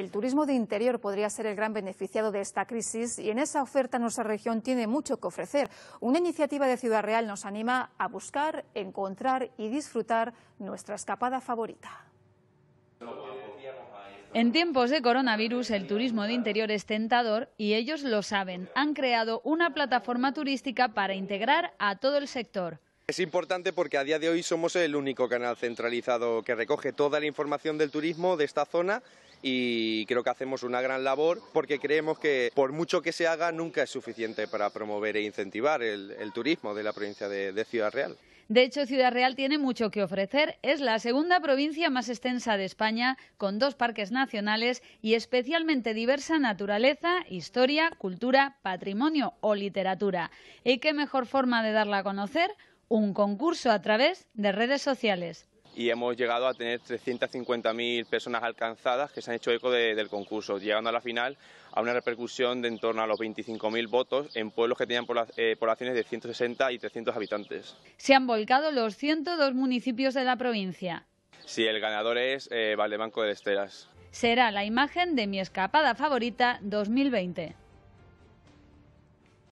El turismo de interior podría ser el gran beneficiado de esta crisis y en esa oferta nuestra región tiene mucho que ofrecer. Una iniciativa de Ciudad Real nos anima a buscar, encontrar y disfrutar nuestra escapada favorita. En tiempos de coronavirus el turismo de interior es tentador y ellos lo saben. Han creado una plataforma turística para integrar a todo el sector. Es importante porque a día de hoy somos el único canal centralizado que recoge toda la información del turismo de esta zona y creo que hacemos una gran labor porque creemos que por mucho que se haga nunca es suficiente para promover e incentivar el, turismo de la provincia de, de Ciudad Real. De hecho, Ciudad Real tiene mucho que ofrecer. Es la segunda provincia más extensa de España, con dos parques nacionales y especialmente diversa naturaleza, historia, cultura, patrimonio o literatura. ¿Y qué mejor forma de darla a conocer? un concurso a través de redes sociales. Y hemos llegado a tener 350.000 personas alcanzadas que se han hecho eco del concurso, llegando a la final a una repercusión de en torno a los 25.000 votos en pueblos que tenían eh, poblaciones de 160 y 300 habitantes. Se han volcado los 102 municipios de la provincia. Si el ganador es eh, Valdebanco de Esteras. Será la imagen de mi escapada favorita 2020.